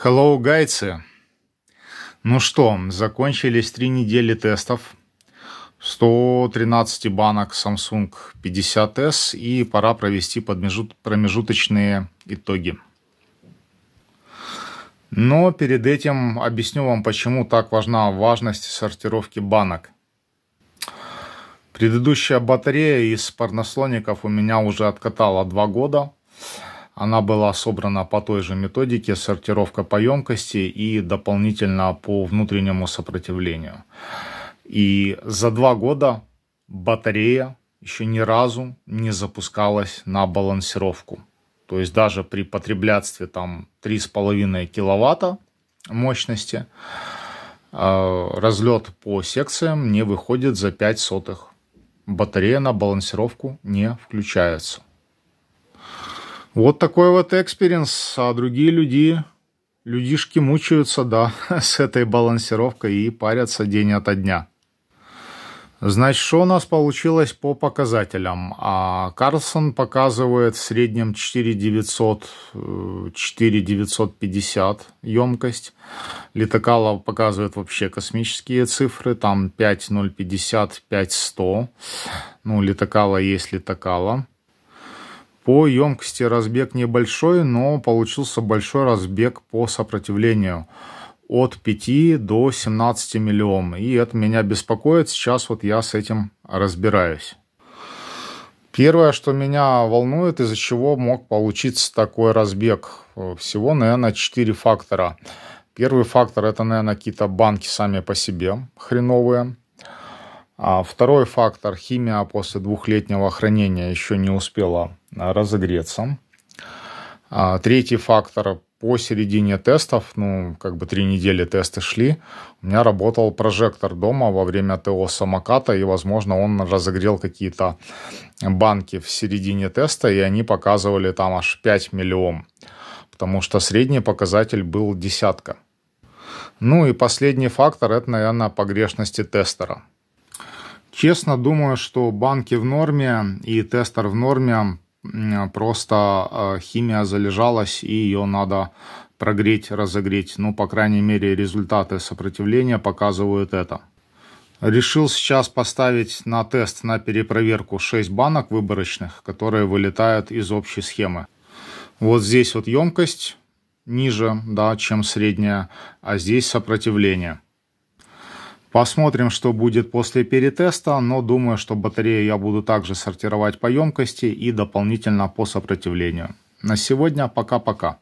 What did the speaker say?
Hello, гайцы! Ну что, закончились три недели тестов. 113 банок Samsung 50S и пора провести промежуточные итоги. Но перед этим объясню вам, почему так важна важность сортировки банок. Предыдущая батарея из парнослоников у меня уже откатала два года – она была собрана по той же методике сортировка по емкости и дополнительно по внутреннему сопротивлению. И за два года батарея еще ни разу не запускалась на балансировку. То есть даже при потреблятстве там 3,5 киловатта мощности э, разлет по секциям не выходит за 5 сотых. Батарея на балансировку не включается. Вот такой вот экспириенс, а другие люди, людишки мучаются, да, с этой балансировкой и парятся день ото дня. Значит, что у нас получилось по показателям? А Карлсон показывает в среднем 4900, 4950 э, емкость. Литокалов показывает вообще космические цифры, там 5050, 5100. Ну, Литокала есть Литокала. По емкости разбег небольшой, но получился большой разбег по сопротивлению от 5 до 17 миллиом. И это меня беспокоит. Сейчас вот я с этим разбираюсь. Первое, что меня волнует, из-за чего мог получиться такой разбег. Всего, наверное, 4 фактора. Первый фактор – это, наверное, какие-то банки сами по себе хреновые – а второй фактор – химия после двухлетнего хранения еще не успела а, разогреться. А третий фактор – посередине тестов, ну, как бы три недели тесты шли, у меня работал прожектор дома во время ТО самоката, и, возможно, он разогрел какие-то банки в середине теста, и они показывали там аж 5 миллиом, потому что средний показатель был десятка. Ну и последний фактор – это, наверное, погрешности тестера. Честно думаю, что банки в норме и тестер в норме. Просто э, химия залежалась, и ее надо прогреть, разогреть. Ну, по крайней мере, результаты сопротивления показывают это. Решил сейчас поставить на тест, на перепроверку 6 банок выборочных, которые вылетают из общей схемы. Вот здесь вот емкость ниже, да, чем средняя, а здесь сопротивление – Посмотрим, что будет после перетеста, но думаю, что батареи я буду также сортировать по емкости и дополнительно по сопротивлению. На сегодня пока-пока.